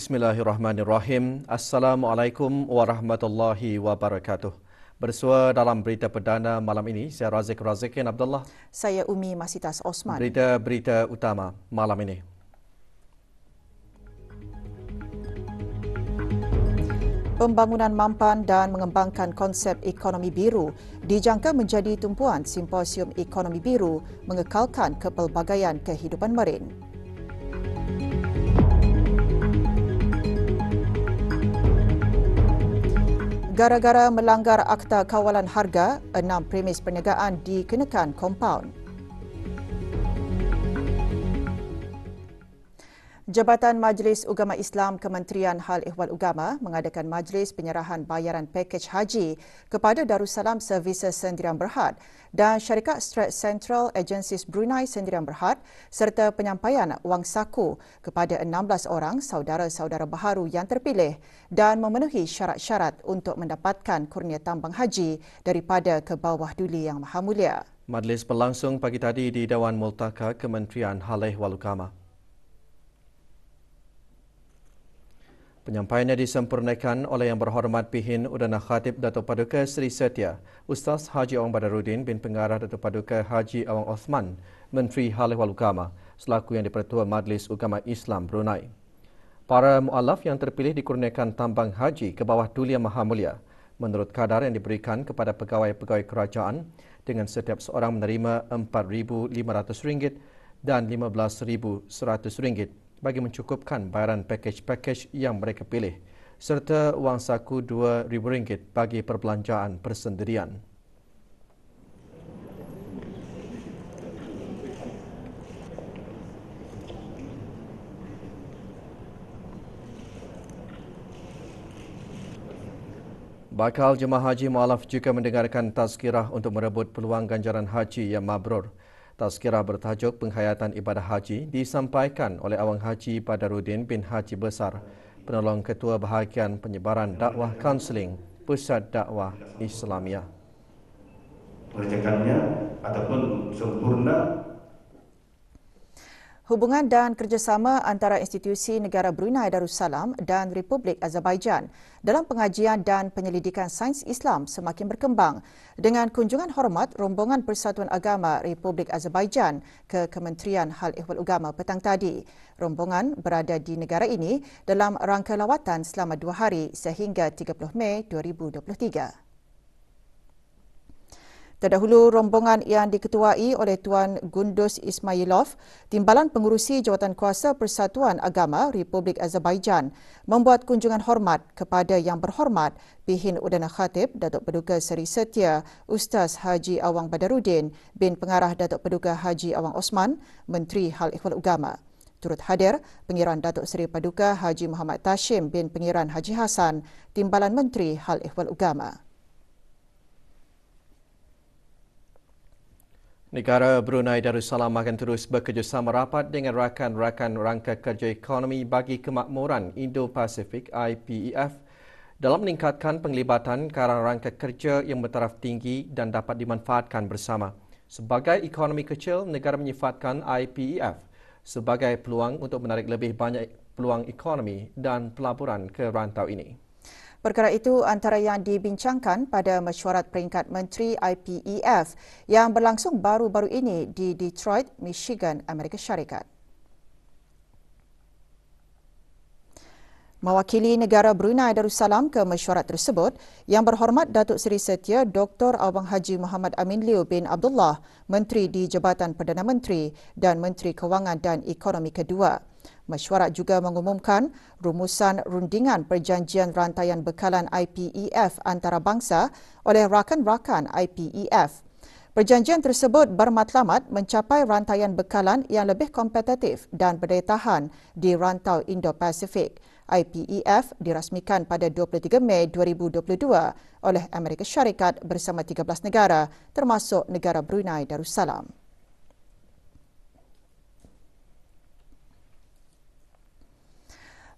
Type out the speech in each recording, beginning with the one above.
Bismillahirrahmanirrahim. Assalamualaikum warahmatullahi wabarakatuh. Bersua dalam berita perdana malam ini, saya Razik Razikin Abdullah. Saya Umi Masitas Osman. Berita-berita utama malam ini. Pembangunan mampan dan mengembangkan konsep ekonomi biru dijangka menjadi tumpuan simposium ekonomi biru mengekalkan kepelbagaian kehidupan marin. gara-gara melanggar Akta Kawalan Harga, enam premis perniagaan dikenakan kompaun. Jabatan Majlis Ugama Islam Kementerian Hal Ehwal Ugama mengadakan majlis penyerahan bayaran pakej haji kepada Darussalam Services Sendirian Berhad dan Syarikat Strait Central Agencies Brunei Sendirian Berhad serta penyampaian wang saku kepada 16 orang saudara-saudara baharu yang terpilih dan memenuhi syarat-syarat untuk mendapatkan kurnia tambang haji daripada kebawah duli yang maha mulia. Majlis berlangsung pagi tadi di Dewan Multaka Kementerian Hal Ehwal Ugama. Penyampaiannya disempurnakan oleh Yang Berhormat Pihin Udana Khatib Datuk Paduka Seri Setia, Ustaz Haji Awang Badarudin bin Pengarah Datuk Paduka Haji Awang Osman, Menteri Hal Ehwal Ugama, selaku yang dipertua Majlis Ugama Islam Brunei. Para mu'alaf yang terpilih dikurniakan tambang haji ke bawah Dulia Maha Mulia, menurut kadar yang diberikan kepada pegawai-pegawai kerajaan dengan setiap seorang menerima RM4,500 dan RM15,100 bagi mencukupkan bayaran pakej-pakej yang mereka pilih serta wang saku RM2,000 bagi perbelanjaan persendirian. Bakal jemaah haji mualaf juga mendengarkan tazkirah untuk merebut peluang ganjaran haji yang mabrur. Tazkirah bertajuk Penghayatan Ibadah Haji disampaikan oleh Awang Haji Badarudin bin Haji Besar, Penolong Ketua Bahagian Penyebaran Dakwah Kanseling Pusat Dakwah Islamiah. Pelajakannya ataupun sempurna hubungan dan kerjasama antara institusi negara Brunei Darussalam dan Republik Azerbaijan dalam pengajian dan penyelidikan sains Islam semakin berkembang dengan kunjungan hormat rombongan Persatuan Agama Republik Azerbaijan ke Kementerian Hal Ehwal Agama petang tadi. Rombongan berada di negara ini dalam rangka lawatan selama dua hari sehingga 30 Mei 2023. Terdahulu rombongan yang diketuai oleh Tuan Gundus Ismailov, Timbalan Pengurusi Jawatan Kuasa Persatuan Agama Republik Azerbaijan, membuat kunjungan hormat kepada Yang Berhormat Pihin Udana Khatib Datuk Peduka Seri Setia Ustaz Haji Awang Badarudin bin Pengarah Datuk Peduka Haji Awang Osman, Menteri Hal Ehwal Agama. Turut hadir Pengiran Datuk Seri Paduka Haji Muhammad Tashim bin Pengiran Haji Hasan, Timbalan Menteri Hal Ehwal Agama. Negara Brunei Darussalam akan terus bekerjasama rapat dengan rakan-rakan rangka kerja ekonomi bagi kemakmuran indo pasifik IPEF dalam meningkatkan penglibatan karang rangka kerja yang bertaraf tinggi dan dapat dimanfaatkan bersama. Sebagai ekonomi kecil, negara menyifatkan IPEF sebagai peluang untuk menarik lebih banyak peluang ekonomi dan pelaburan ke rantau ini. Perkara itu antara yang dibincangkan pada mesyuarat peringkat menteri IPEF yang berlangsung baru-baru ini di Detroit, Michigan, Amerika Syarikat. Mewakili negara Brunei Darussalam ke mesyuarat tersebut, Yang Berhormat Datuk Seri Setia Dr. Abang Haji Muhammad Amin Liu bin Abdullah, Menteri di Jabatan Perdana Menteri dan Menteri Kewangan dan Ekonomi Kedua mesyuarat juga mengumumkan rumusan rundingan perjanjian rantaian bekalan IPEF antarabangsa oleh rakan-rakan IPEF. Perjanjian tersebut bermatlamat mencapai rantaian bekalan yang lebih kompetitif dan berdaya tahan di rantau Indo-Pasifik. IPEF dirasmikan pada 23 Mei 2022 oleh Amerika Syarikat bersama 13 negara termasuk negara Brunei Darussalam.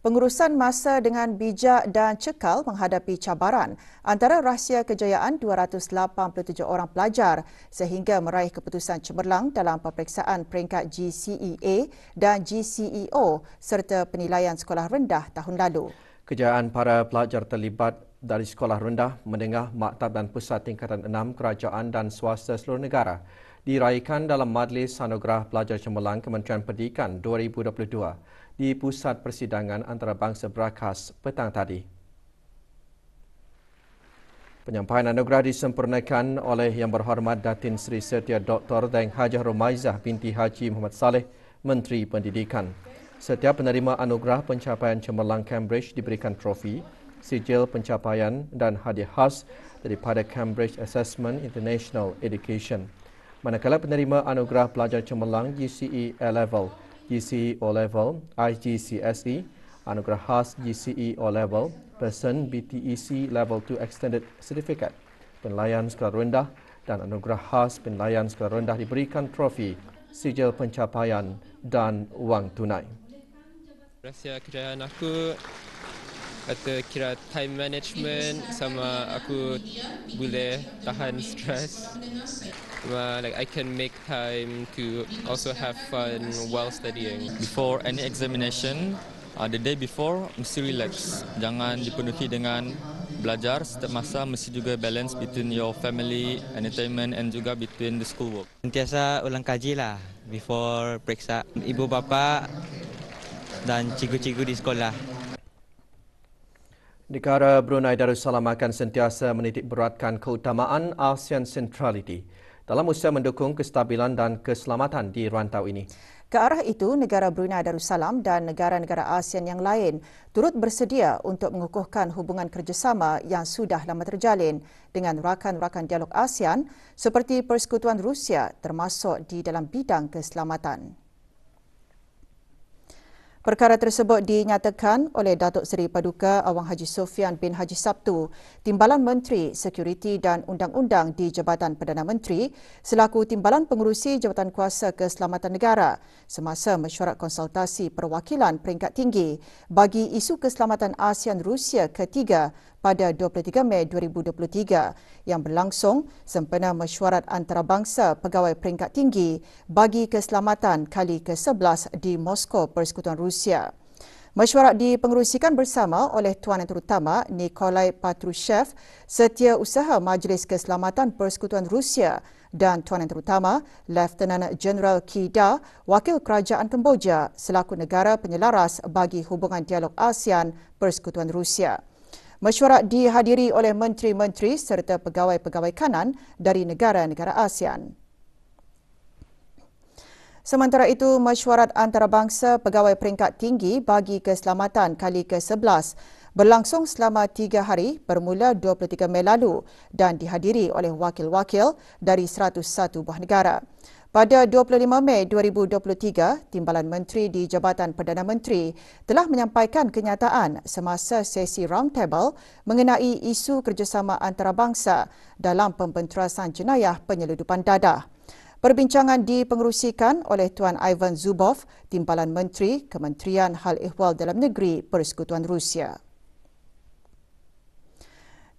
Pengurusan masa dengan bijak dan cekal menghadapi cabaran antara rahsia kejayaan 287 orang pelajar sehingga meraih keputusan cemerlang dalam peperiksaan peringkat GCEA dan GCEO serta penilaian sekolah rendah tahun lalu. Kejayaan para pelajar terlibat dari sekolah rendah, menengah, maktab dan pusat tingkatan enam kerajaan dan swasta seluruh negara diraikan dalam Majlis Anugerah Pelajar Cemerlang Kementerian Pendidikan 2022 di Pusat Persidangan Antarabangsa Berakas petang tadi. Penyampaian anugerah disempurnakan oleh Yang Berhormat Datin Sri Setia Dr. Deng Haji Rumaizah binti Haji Muhammad Saleh, Menteri Pendidikan. Setiap penerima anugerah pencapaian cemerlang Cambridge diberikan trofi, sijil pencapaian dan hadiah khas daripada Cambridge Assessment International Education manakala penerima anugerah pelajar cemerlang GCE A level, GCE O level, IGCSE, anugerah khas GCE O e level, person BTEC level 2 extended certificate, penilaian sekolah rendah dan anugerah khas penilaian sekolah rendah diberikan trofi, sijil pencapaian dan wang tunai. Terima kasih kerjaan aku. Kata kira time management sama aku boleh tahan stress. Sama like I can make time to also have fun while studying. Before any examination, uh, the day before mesti relax. Jangan dipenuhi dengan belajar setiap masa mesti juga balance between your family entertainment and juga between the school work. Sentiasa ulang kaji lah before periksa ibu bapa dan cikgu-cikgu di sekolah. Negara Brunei Darussalam akan sentiasa menitik beratkan keutamaan ASEAN Centrality dalam usaha mendukung kestabilan dan keselamatan di rantau ini. Ke arah itu, negara Brunei Darussalam dan negara-negara ASEAN yang lain turut bersedia untuk mengukuhkan hubungan kerjasama yang sudah lama terjalin dengan rakan-rakan dialog ASEAN seperti Persekutuan Rusia termasuk di dalam bidang keselamatan. Perkara tersebut dinyatakan oleh Datuk Seri Paduka Awang Haji Sofian bin Haji Sabtu, Timbalan Menteri Sekuriti dan Undang-Undang di Jabatan Perdana Menteri selaku Timbalan Pengurusi Jabatan Kuasa Keselamatan Negara semasa mesyuarat konsultasi perwakilan peringkat tinggi bagi isu keselamatan ASEAN Rusia ketiga pada 23 Mei 2023 yang berlangsung sempena mesyuarat antarabangsa pegawai peringkat tinggi bagi keselamatan kali ke-11 di Moskow Persekutuan Rusia. Mesyuarat dipengerusikan bersama oleh Tuan Terutama Nikolai Patrushev, Setiausaha Majlis Keselamatan Persekutuan Rusia dan Tuan Terutama Leftenan General Kida, Wakil Kerajaan Kemboja selaku negara penyelaras bagi hubungan dialog ASEAN Persekutuan Rusia. Mesyuarat dihadiri oleh menteri-menteri serta pegawai-pegawai kanan dari negara-negara ASEAN. Sementara itu, mesyuarat antarabangsa pegawai peringkat tinggi bagi keselamatan kali ke-11 berlangsung selama tiga hari bermula 23 Mei lalu dan dihadiri oleh wakil-wakil dari 101 buah negara. Pada 25 Mei 2023, Timbalan Menteri di Jabatan Perdana Menteri telah menyampaikan kenyataan semasa sesi roundtable mengenai isu kerjasama antarabangsa dalam pembenterasan jenayah penyeludupan dadah. Perbincangan dipengerusikan oleh Tuan Ivan Zubov, Timbalan Menteri Kementerian Hal Ehwal Dalam Negeri Persekutuan Rusia.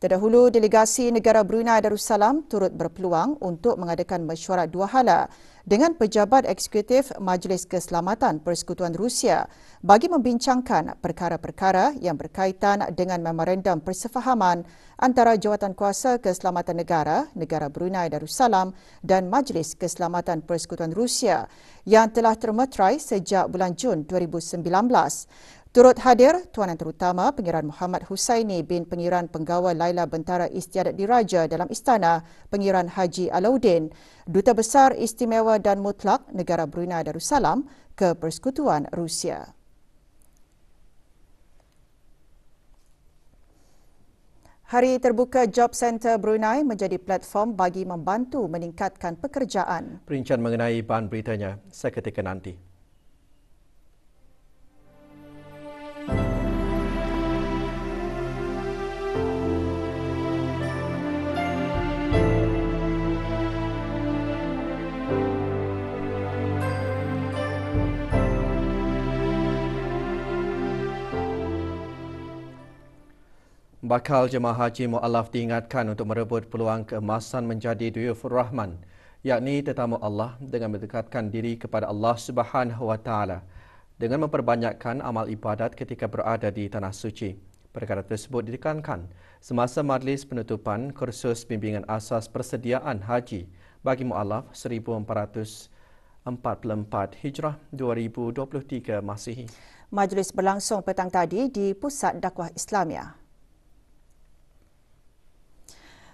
Terdahulu, delegasi negara Brunei Darussalam turut berpeluang untuk mengadakan mesyuarat dua hala dengan pejabat eksekutif Majlis Keselamatan Persekutuan Rusia bagi membincangkan perkara-perkara yang berkaitan dengan memorandum persefahaman antara jawatan kuasa keselamatan negara negara Brunei Darussalam dan Majlis Keselamatan Persekutuan Rusia yang telah termeterai sejak bulan Jun 2019. Turut hadir Tuan dan Terutama Pengiran Muhammad Husaini bin Pengiran Penggawa Laila Bentara Istiadat Diraja dalam Istana Pengiran Haji Alauddin, Duta Besar Istimewa dan Mutlak Negara Brunei Darussalam ke Persekutuan Rusia. Hari Terbuka Job Center Brunei menjadi platform bagi membantu meningkatkan pekerjaan. Perincian mengenai bahan beritanya seketika nanti. bakal jemaah haji mualaf diingatkan untuk merebut peluang keemasan menjadi duyufur rahman yakni tetamu Allah dengan mendekatkan diri kepada Allah Subhanahu wa dengan memperbanyakkan amal ibadat ketika berada di tanah suci. Perkara tersebut ditekankan semasa majlis penutupan kursus bimbingan asas persediaan haji bagi mualaf 1444 Hijrah 2023 Masihi. Majlis berlangsung petang tadi di Pusat Dakwah Islamia.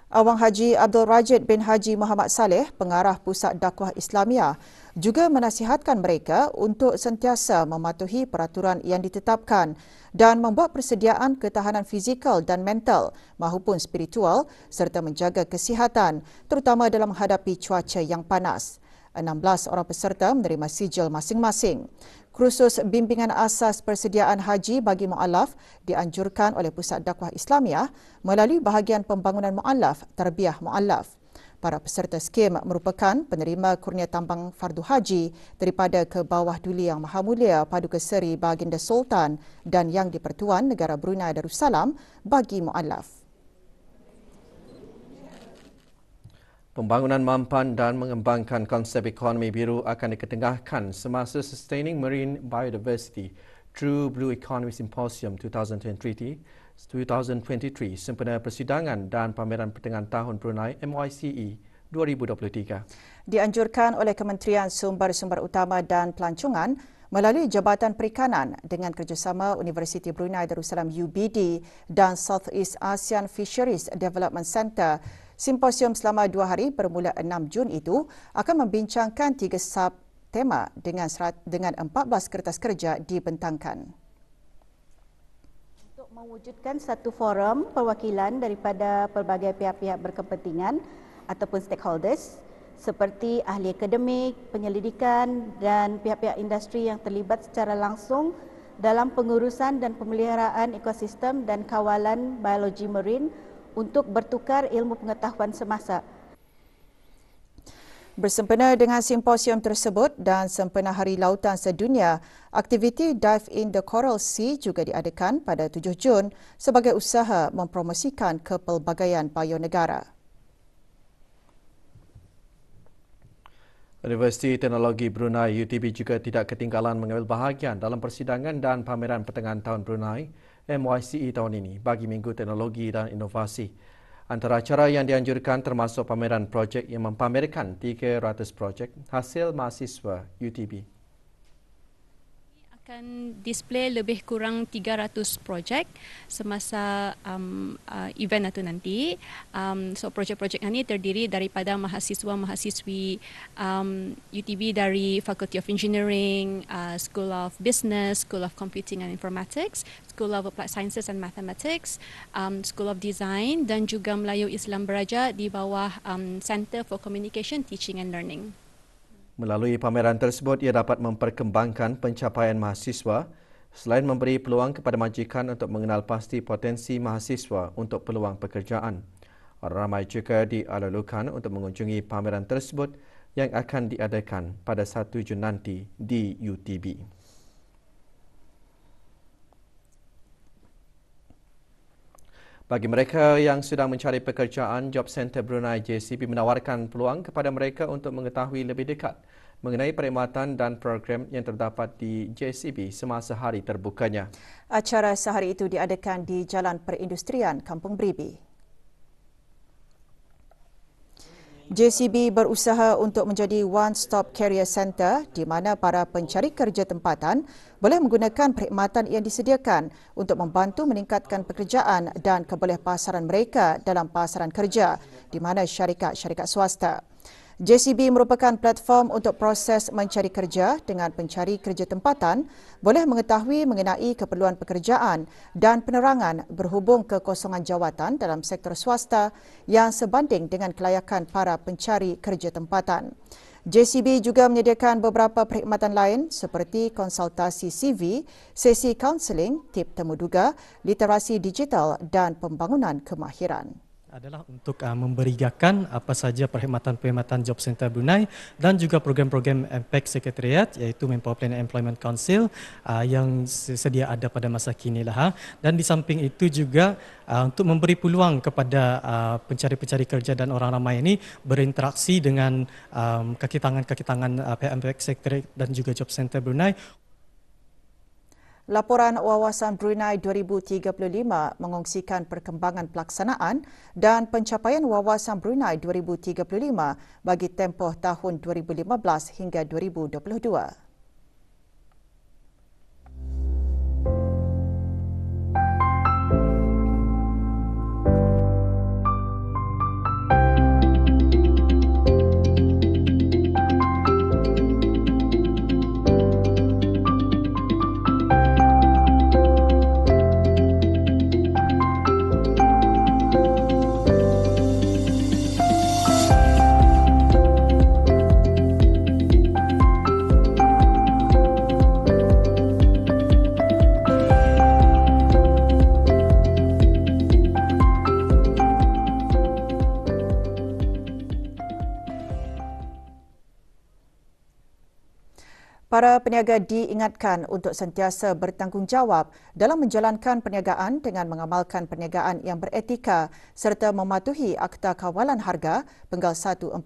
Awang Haji Abdul Rajid bin Haji Muhammad Saleh, pengarah Pusat Dakwah Islamia, juga menasihatkan mereka untuk sentiasa mematuhi peraturan yang ditetapkan dan membuat persediaan ketahanan fizikal dan mental maupun spiritual serta menjaga kesihatan terutama dalam menghadapi cuaca yang panas. 16 orang peserta menerima sijil masing-masing. Kursus bimbingan asas persediaan haji bagi mualaf dianjurkan oleh Pusat Dakwah Islamiah melalui bahagian pembangunan mualaf, terbiah mualaf. Para peserta skim merupakan penerima kurnia tambang fardu haji daripada ke bawah duli yang maha mulia Paduka Seri Baginda Sultan dan Yang di-Pertuan Negara Brunei Darussalam bagi mualaf. Pembangunan mampan dan mengembangkan konsep ekonomi biru akan diketengahkan semasa Sustaining Marine Biodiversity True Blue Economy Symposium 2023, 2023 sempena persidangan dan pameran pertengahan tahun Brunei MYCE 2023. Dianjurkan oleh Kementerian Sumber-Sumber Utama dan Pelancongan melalui Jabatan Perikanan dengan kerjasama Universiti Brunei Darussalam UBD dan Southeast ASEAN Fisheries Development Centre Simposium selama dua hari bermula 6 Jun itu akan membincangkan tiga sub tema dengan serat, dengan 14 kertas kerja dibentangkan. Untuk mewujudkan satu forum perwakilan daripada pelbagai pihak-pihak berkepentingan ataupun stakeholders seperti ahli akademik, penyelidikan dan pihak-pihak industri yang terlibat secara langsung dalam pengurusan dan pemeliharaan ekosistem dan kawalan biologi marine untuk bertukar ilmu pengetahuan semasa. Bersempena dengan simposium tersebut dan sempena Hari Lautan Sedunia, aktiviti Dive in the Coral Sea juga diadakan pada 7 Jun sebagai usaha mempromosikan kepelbagaian negara. Universiti Teknologi Brunei UTB juga tidak ketinggalan mengambil bahagian dalam persidangan dan pameran pertengahan tahun Brunei MYCE tahun ini bagi Minggu Teknologi dan Inovasi. Antara acara yang dianjurkan termasuk pameran projek yang mempamerkan 300 projek hasil mahasiswa UTB akan display lebih kurang 300 projek semasa um, uh, event itu nanti. Um, so projek-projek ini terdiri daripada mahasiswa-mahasiswi um, UTB dari Faculty of Engineering, uh, School of Business, School of Computing and Informatics, School of Applied Sciences and Mathematics, um, School of Design dan juga Melayu Islam Beraja di bawah um, Center for Communication, Teaching and Learning. Melalui pameran tersebut, ia dapat memperkembangkan pencapaian mahasiswa selain memberi peluang kepada majikan untuk mengenal pasti potensi mahasiswa untuk peluang pekerjaan. Ramai juga dialulukan untuk mengunjungi pameran tersebut yang akan diadakan pada 1 Jun nanti di UTB. Bagi mereka yang sedang mencari pekerjaan, Job Center Brunei JCB menawarkan peluang kepada mereka untuk mengetahui lebih dekat mengenai perkhidmatan dan program yang terdapat di JCB semasa hari terbukanya. Acara sehari itu diadakan di Jalan Perindustrian Kampung Bribi. JCB berusaha untuk menjadi one-stop career center di mana para pencari kerja tempatan boleh menggunakan perkhidmatan yang disediakan untuk membantu meningkatkan pekerjaan dan kebolehpasaran mereka dalam pasaran kerja di mana syarikat-syarikat swasta. JCB merupakan platform untuk proses mencari kerja dengan pencari kerja tempatan boleh mengetahui mengenai keperluan pekerjaan dan penerangan berhubung kekosongan jawatan dalam sektor swasta yang sebanding dengan kelayakan para pencari kerja tempatan. JCB juga menyediakan beberapa perkhidmatan lain seperti konsultasi CV, sesi kaunseling, tip temuduga, literasi digital dan pembangunan kemahiran. adalah untuk uh, memberigakan apa saja perkhidmatan-perkhidmatan Job Center Brunei dan juga program-program Impact e Secretariat yaitu Manpower planning Employment Council uh, yang sedia ada pada masa kini lah. Dan di samping itu juga uh, untuk memberi peluang kepada pencari-pencari kerja dan orang ramai ini berinteraksi dengan um, kaki tangan-kaki tangan uh, Impact e Secretariat dan juga Job Center Brunei Laporan Wawasan Brunei 2035 mengongsikan perkembangan pelaksanaan dan pencapaian Wawasan Brunei 2035 bagi tempoh tahun 2015 hingga 2022. Para peniaga diingatkan untuk sentiasa bertanggungjawab dalam menjalankan perniagaan dengan mengamalkan perniagaan yang beretika serta mematuhi Akta Kawalan Harga Penggal 142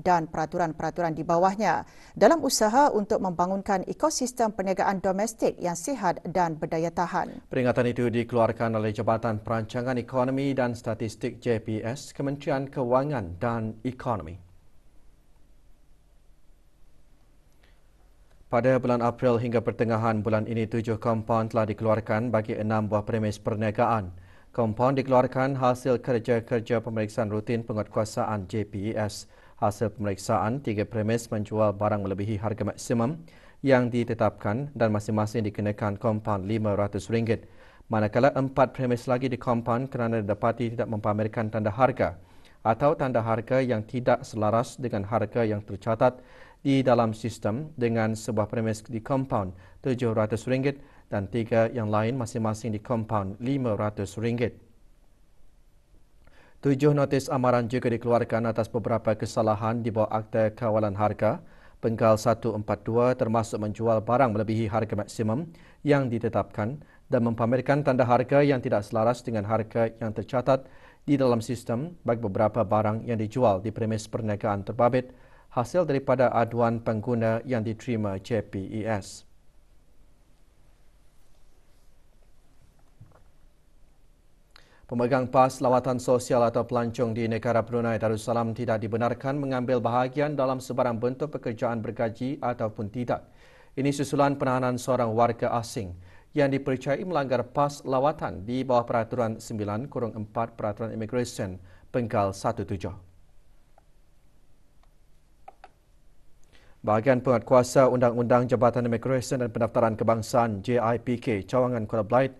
dan peraturan-peraturan di bawahnya dalam usaha untuk membangunkan ekosistem perniagaan domestik yang sihat dan berdaya tahan. Peringatan itu dikeluarkan oleh Jabatan Perancangan Ekonomi dan Statistik JPS Kementerian Kewangan dan Ekonomi. Pada bulan April hingga pertengahan bulan ini, tujuh kompon telah dikeluarkan bagi enam buah premis perniagaan. Kompon dikeluarkan hasil kerja-kerja pemeriksaan rutin penguatkuasaan JPS. E hasil pemeriksaan, tiga premis menjual barang melebihi harga maksimum yang ditetapkan dan masing-masing dikenakan kompon RM500. Manakala empat premis lagi dikompon kerana didapati tidak mempamerkan tanda harga atau tanda harga yang tidak selaras dengan harga yang tercatat di dalam sistem dengan sebuah premis di compound RM700 dan tiga yang lain masing-masing di compound RM500. Tujuh notis amaran juga dikeluarkan atas beberapa kesalahan di bawah Akta Kawalan Harga Pengkal 142 termasuk menjual barang melebihi harga maksimum yang ditetapkan dan mempamerkan tanda harga yang tidak selaras dengan harga yang tercatat di dalam sistem bagi beberapa barang yang dijual di premis perniagaan terbabit hasil daripada aduan pengguna yang diterima JPES. Pemegang pas lawatan sosial atau pelancong di negara Brunei Darussalam tidak dibenarkan mengambil bahagian dalam sebarang bentuk pekerjaan bergaji ataupun tidak. Ini susulan penahanan seorang warga asing yang dipercayai melanggar pas lawatan di bawah peraturan 9-4 peraturan immigration penggal 17. Bahagian penguatkuasa Undang-Undang Jabatan Immigration dan Pendaftaran Kebangsaan JIPK Cawangan Kuala Belait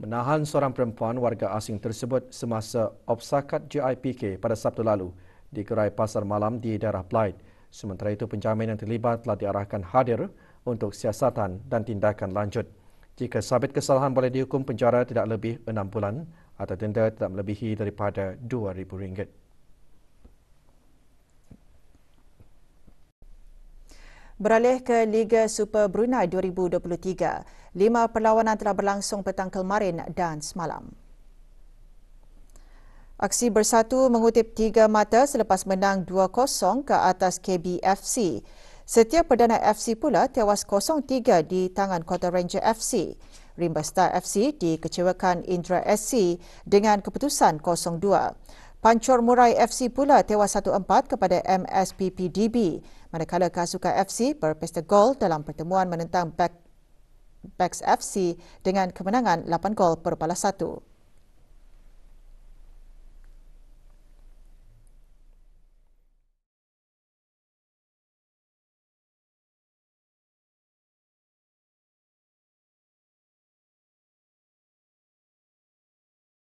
menahan seorang perempuan warga asing tersebut semasa obsakat JIPK pada Sabtu lalu di gerai pasar malam di daerah Belait. Sementara itu, penjamin yang terlibat telah diarahkan hadir untuk siasatan dan tindakan lanjut. Jika sabit kesalahan boleh dihukum penjara tidak lebih enam bulan atau denda tidak melebihi daripada RM2,000. Beralih ke Liga Super Brunei 2023. Lima perlawanan telah berlangsung petang kemarin dan semalam. Aksi Bersatu mengutip tiga mata selepas menang 2-0 ke atas KBFC. Setiap Perdana FC pula tewas 0-3 di tangan Kota Ranger FC. Rimba Star FC dikecewakan Indra SC dengan keputusan 0-2. Pancor Murai FC pula tewas 1-4 kepada MSPPDB manakala Kasuka FC berpesta gol dalam pertemuan menentang Bex FC dengan kemenangan 8 gol per berbalas 1.